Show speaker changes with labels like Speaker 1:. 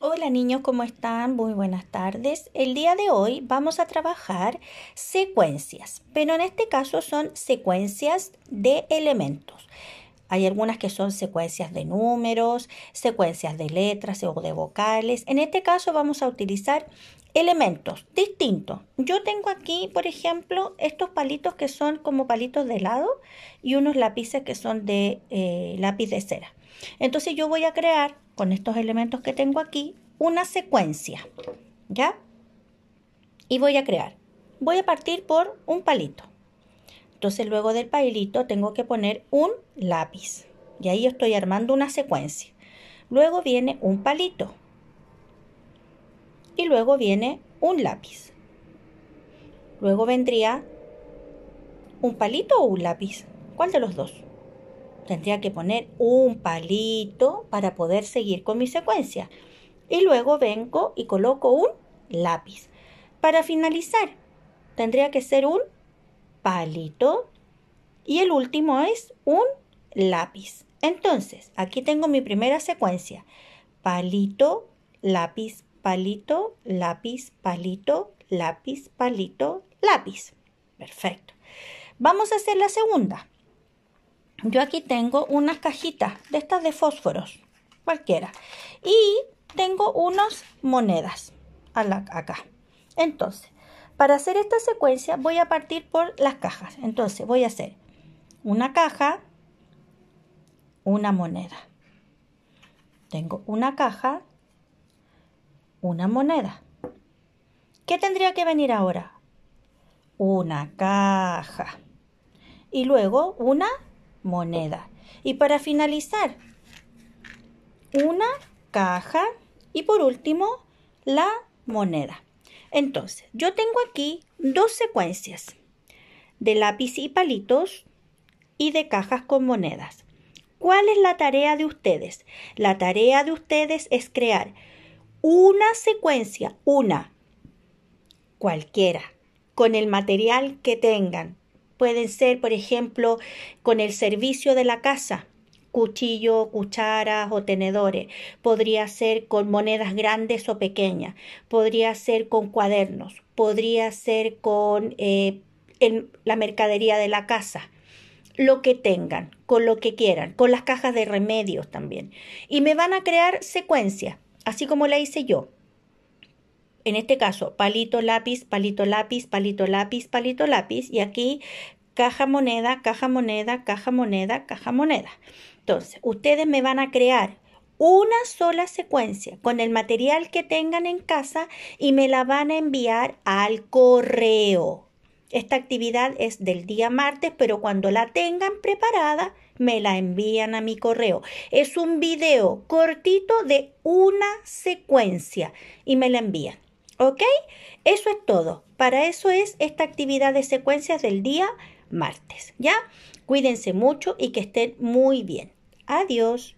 Speaker 1: Hola niños, ¿cómo están? Muy buenas tardes. El día de hoy vamos a trabajar secuencias, pero en este caso son secuencias de elementos. Hay algunas que son secuencias de números, secuencias de letras o de vocales. En este caso vamos a utilizar elementos distintos. Yo tengo aquí, por ejemplo, estos palitos que son como palitos de helado y unos lápices que son de eh, lápiz de cera. Entonces yo voy a crear con estos elementos que tengo aquí una secuencia, ¿ya? Y voy a crear. Voy a partir por un palito. Entonces luego del palito tengo que poner un lápiz. Y ahí estoy armando una secuencia. Luego viene un palito. Y luego viene un lápiz. Luego vendría un palito o un lápiz. ¿Cuál de los dos? Tendría que poner un palito para poder seguir con mi secuencia. Y luego vengo y coloco un lápiz. Para finalizar, tendría que ser un palito y el último es un lápiz. Entonces, aquí tengo mi primera secuencia. Palito, lápiz, palito, lápiz, palito, lápiz, palito, lápiz. Perfecto. Vamos a hacer la segunda. Yo aquí tengo unas cajitas de estas de fósforos, cualquiera. Y tengo unas monedas acá. Entonces, para hacer esta secuencia voy a partir por las cajas. Entonces voy a hacer una caja, una moneda. Tengo una caja, una moneda. ¿Qué tendría que venir ahora? Una caja. Y luego una moneda. Y para finalizar, una caja y por último la moneda. Entonces, yo tengo aquí dos secuencias de lápiz y palitos y de cajas con monedas. ¿Cuál es la tarea de ustedes? La tarea de ustedes es crear una secuencia, una, cualquiera, con el material que tengan. Pueden ser, por ejemplo, con el servicio de la casa, cuchillo, cucharas o tenedores, podría ser con monedas grandes o pequeñas, podría ser con cuadernos, podría ser con eh, la mercadería de la casa, lo que tengan, con lo que quieran, con las cajas de remedios también. Y me van a crear secuencia así como la hice yo. En este caso, palito, lápiz, palito, lápiz, palito, lápiz, palito, lápiz. Y aquí caja moneda, caja moneda, caja moneda, caja moneda. Entonces, ustedes me van a crear una sola secuencia con el material que tengan en casa y me la van a enviar al correo. Esta actividad es del día martes, pero cuando la tengan preparada, me la envían a mi correo. Es un video cortito de una secuencia y me la envían. ¿Ok? Eso es todo. Para eso es esta actividad de secuencias del día martes. ¿Ya? Cuídense mucho y que estén muy bien. Adiós.